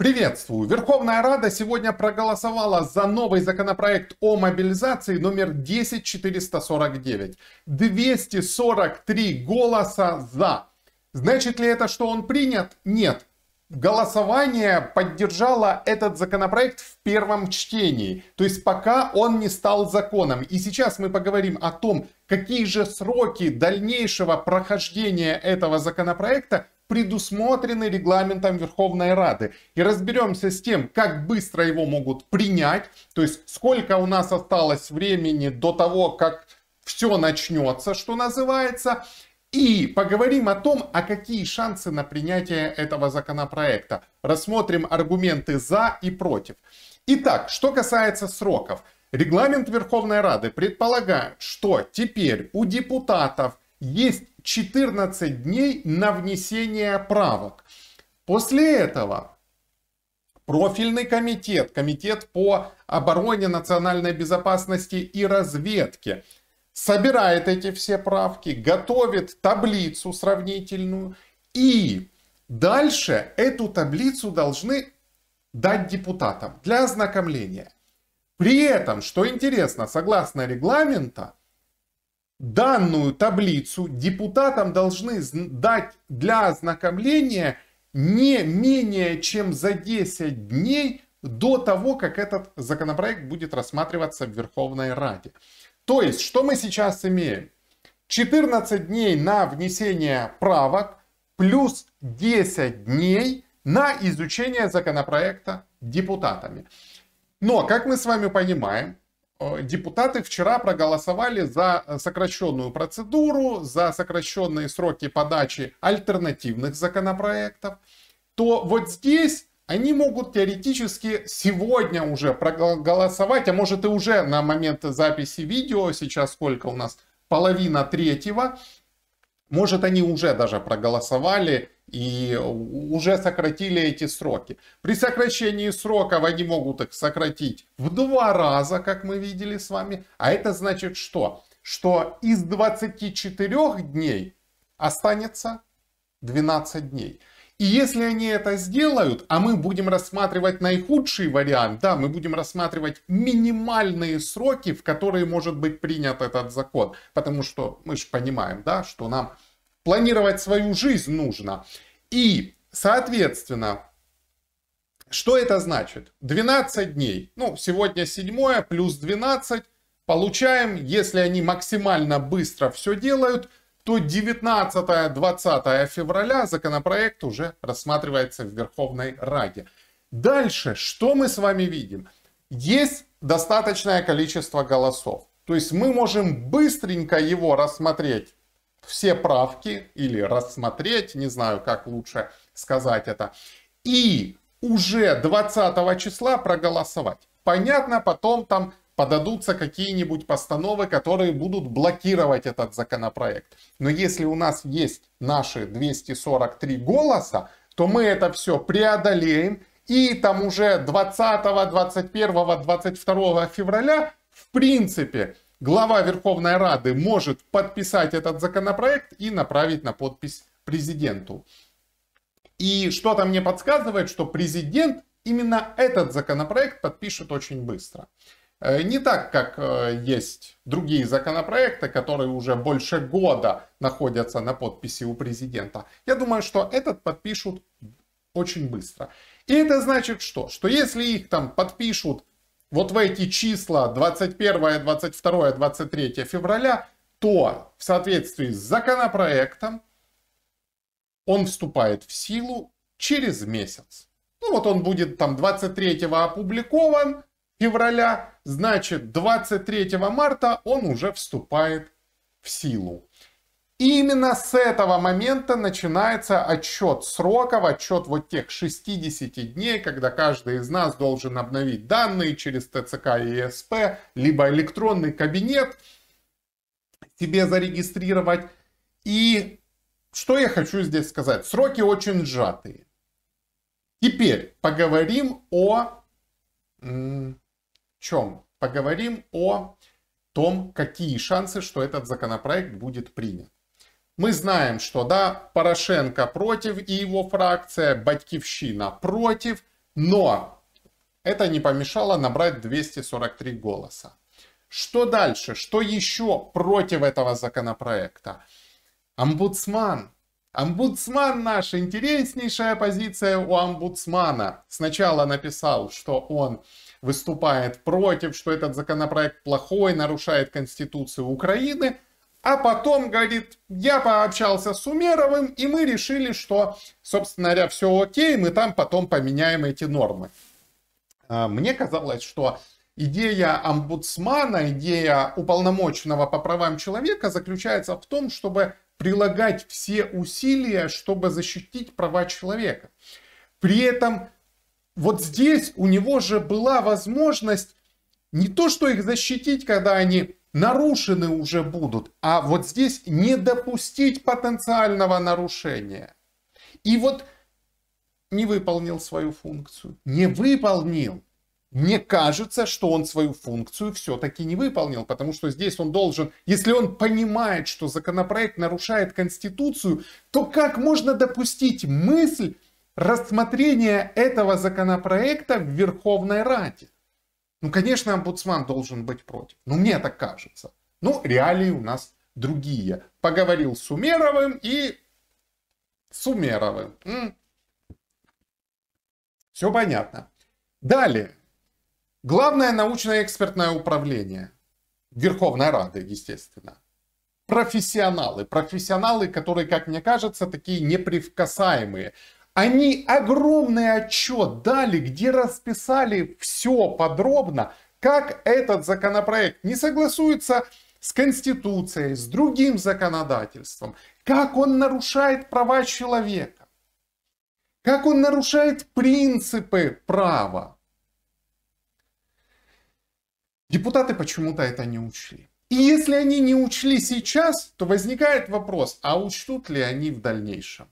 Приветствую! Верховная Рада сегодня проголосовала за новый законопроект о мобилизации номер 10449. 243 голоса за. Значит ли это, что он принят? Нет. Голосование поддержало этот законопроект в первом чтении, то есть пока он не стал законом. И сейчас мы поговорим о том, какие же сроки дальнейшего прохождения этого законопроекта предусмотрены регламентом Верховной Рады. И разберемся с тем, как быстро его могут принять, то есть сколько у нас осталось времени до того, как все начнется, что называется, и поговорим о том, а какие шансы на принятие этого законопроекта. Рассмотрим аргументы за и против. Итак, что касается сроков. Регламент Верховной Рады предполагает, что теперь у депутатов есть 14 дней на внесение правок. После этого профильный комитет, комитет по обороне, национальной безопасности и разведке, собирает эти все правки, готовит таблицу сравнительную и дальше эту таблицу должны дать депутатам для ознакомления. При этом, что интересно, согласно регламента, данную таблицу депутатам должны дать для ознакомления не менее чем за 10 дней до того, как этот законопроект будет рассматриваться в Верховной Раде. То есть, что мы сейчас имеем? 14 дней на внесение правок плюс 10 дней на изучение законопроекта депутатами. Но, как мы с вами понимаем, Э, депутаты вчера проголосовали за э, сокращенную процедуру, за сокращенные сроки подачи альтернативных законопроектов, то вот здесь они могут теоретически сегодня уже проголосовать, а может и уже на момент записи видео, сейчас сколько у нас, половина третьего, может, они уже даже проголосовали и уже сократили эти сроки. При сокращении сроков они могут их сократить в два раза, как мы видели с вами. А это значит что? Что из 24 дней останется 12 дней. И если они это сделают, а мы будем рассматривать наихудший вариант, да, мы будем рассматривать минимальные сроки, в которые может быть принят этот закон, потому что мы же понимаем, да, что нам планировать свою жизнь нужно. И, соответственно, что это значит? 12 дней. Ну, сегодня 7 плюс 12. Получаем, если они максимально быстро все делают, то 19-20 февраля законопроект уже рассматривается в Верховной Раде. Дальше, что мы с вами видим? Есть достаточное количество голосов. То есть мы можем быстренько его рассмотреть, все правки, или рассмотреть, не знаю, как лучше сказать это, и уже 20 числа проголосовать. Понятно, потом там подадутся какие-нибудь постановы, которые будут блокировать этот законопроект. Но если у нас есть наши 243 голоса, то мы это все преодолеем, и там уже 20, 21, 22 февраля, в принципе, глава Верховной Рады может подписать этот законопроект и направить на подпись президенту. И что-то мне подсказывает, что президент именно этот законопроект подпишет очень быстро. Э, не так, как э, есть другие законопроекты, которые уже больше года находятся на подписи у президента. Я думаю, что этот подпишут очень быстро. И это значит что? Что если их там подпишут вот в эти числа 21, 22, 23 февраля, то в соответствии с законопроектом он вступает в силу через месяц. Ну вот он будет там 23 опубликован февраля, значит 23 марта он уже вступает в силу. именно с этого момента начинается отчет сроков, отчет вот тех 60 дней, когда каждый из нас должен обновить данные через ТЦК и ЕСП, либо электронный кабинет себе зарегистрировать. И что я хочу здесь сказать? Сроки очень сжатые. Теперь поговорим о чем? Поговорим о том, какие шансы, что этот законопроект будет принят. Мы знаем, что да, Порошенко против и его фракция, Батькивщина против, но это не помешало набрать 243 голоса. Что дальше? Что еще против этого законопроекта? Омбудсман. Омбудсман наш, интереснейшая позиция у омбудсмана. Сначала написал, что он выступает против, что этот законопроект плохой, нарушает Конституцию Украины. А потом говорит, я пообщался с Умеровым, и мы решили, что, собственно говоря, все окей, мы там потом поменяем эти нормы. А, мне казалось, что идея омбудсмана, идея уполномоченного по правам человека заключается в том, чтобы прилагать все усилия, чтобы защитить права человека. При этом вот здесь у него же была возможность не то, что их защитить, когда они нарушены уже будут, а вот здесь не допустить потенциального нарушения. И вот не выполнил свою функцию. Не выполнил. Мне кажется, что он свою функцию все-таки не выполнил, потому что здесь он должен, если он понимает, что законопроект нарушает Конституцию, то как можно допустить мысль, рассмотрение этого законопроекта в Верховной Раде. Ну, конечно, омбудсман должен быть против. Ну, мне так кажется. Ну, реалии у нас другие. Поговорил с Умеровым и Сумеровым. М-м. Все понятно. Далее. Главное научное экспертное управление Верховной Рады, естественно. Профессионалы. Профессионалы, которые, как мне кажется, такие неприкасаемые. Они огромный отчет дали, где расписали все подробно, как этот законопроект не согласуется с Конституцией, с другим законодательством, как он нарушает права человека, как он нарушает принципы права. Депутаты почему-то это не учли. И если они не учли сейчас, то возникает вопрос, а учтут ли они в дальнейшем?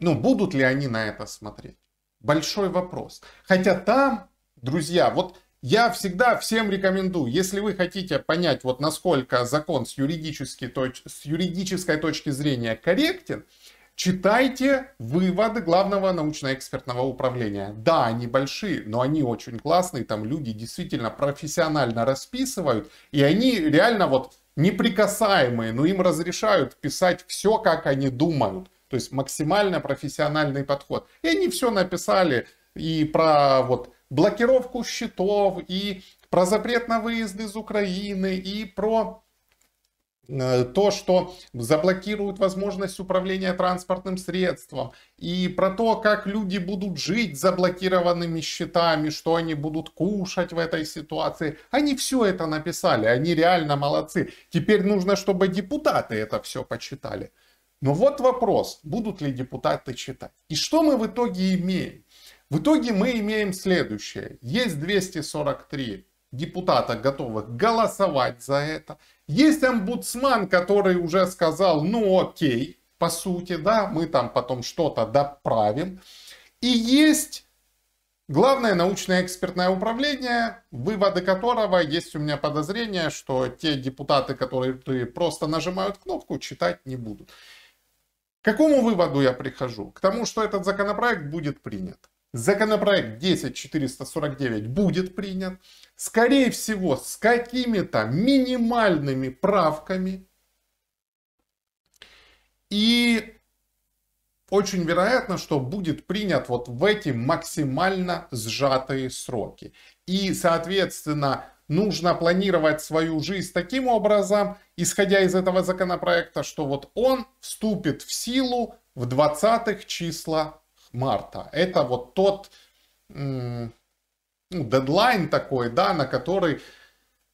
Ну, будут ли они на это смотреть? Большой вопрос. Хотя там, друзья, вот я всегда всем рекомендую, если вы хотите понять, вот насколько закон с, юридической точ... с юридической точки зрения корректен, читайте выводы Главного научно-экспертного управления. Да, они большие, но они очень классные, там люди действительно профессионально расписывают, и они реально вот неприкасаемые, но им разрешают писать все, как они думают. То есть максимально профессиональный подход. И они все написали и про вот блокировку счетов, и про запрет на выезд из Украины, и про э, то, что заблокируют возможность управления транспортным средством, и про то, как люди будут жить с заблокированными счетами, что они будут кушать в этой ситуации. Они все это написали, они реально молодцы. Теперь нужно, чтобы депутаты это все почитали. Но вот вопрос, будут ли депутаты читать. И что мы в итоге имеем? В итоге мы имеем следующее. Есть 243 депутата, готовых голосовать за это. Есть омбудсман, который уже сказал, ну окей, по сути, да, мы там потом что-то доправим. И есть Главное научное экспертное управление, выводы которого есть у меня подозрение, что те депутаты, которые просто нажимают кнопку, читать не будут. К какому выводу я прихожу? К тому, что этот законопроект будет принят. Законопроект 10449 будет принят. Скорее всего, с какими-то минимальными правками. И очень вероятно, что будет принят вот в эти максимально сжатые сроки. И, соответственно, нужно планировать свою жизнь таким образом, исходя из этого законопроекта, что вот он вступит в силу в 20 числа марта. Это вот тот ну, дедлайн такой, да, на который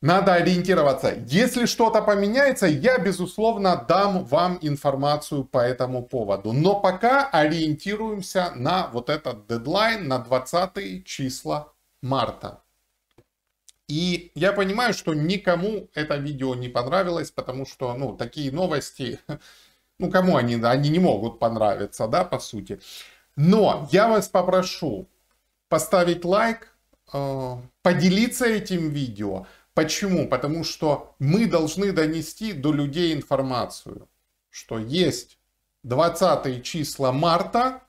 надо ориентироваться. Если что-то поменяется, я, безусловно, дам вам информацию по этому поводу. Но пока ориентируемся на вот этот дедлайн, на 20 числа марта. И я понимаю, что никому это видео не понравилось, потому что, ну, такие новости, ну, кому они, они не могут понравиться, да, по сути. Но я вас попрошу поставить лайк, э, поделиться этим видео. Почему? Потому что мы должны донести до людей информацию, что есть 20 числа марта,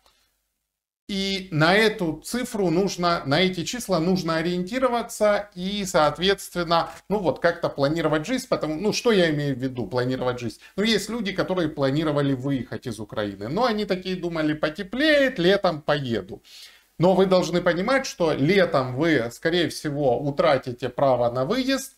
и на эту цифру нужно, на эти числа нужно ориентироваться и, соответственно, ну вот как-то планировать жизнь. Потому, ну что я имею в виду, планировать жизнь? Ну есть люди, которые планировали выехать из Украины, но они такие думали, потеплеет, летом поеду. Но вы должны понимать, что летом вы, скорее всего, утратите право на выезд.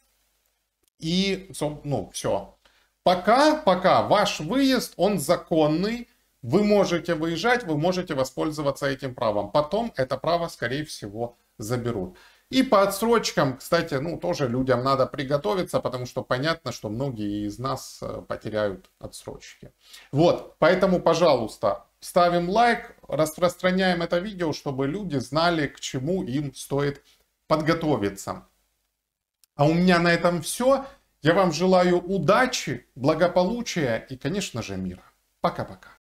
И, ну, все. Пока, пока ваш выезд, он законный, вы можете выезжать, вы можете воспользоваться этим правом. Потом это право, скорее всего, заберут. И по отсрочкам, кстати, ну тоже людям надо приготовиться, потому что понятно, что многие из нас э, потеряют отсрочки. Вот, поэтому, пожалуйста, ставим лайк, распространяем это видео, чтобы люди знали, к чему им стоит подготовиться. А у меня на этом все. Я вам желаю удачи, благополучия и, конечно же, мира. Пока-пока.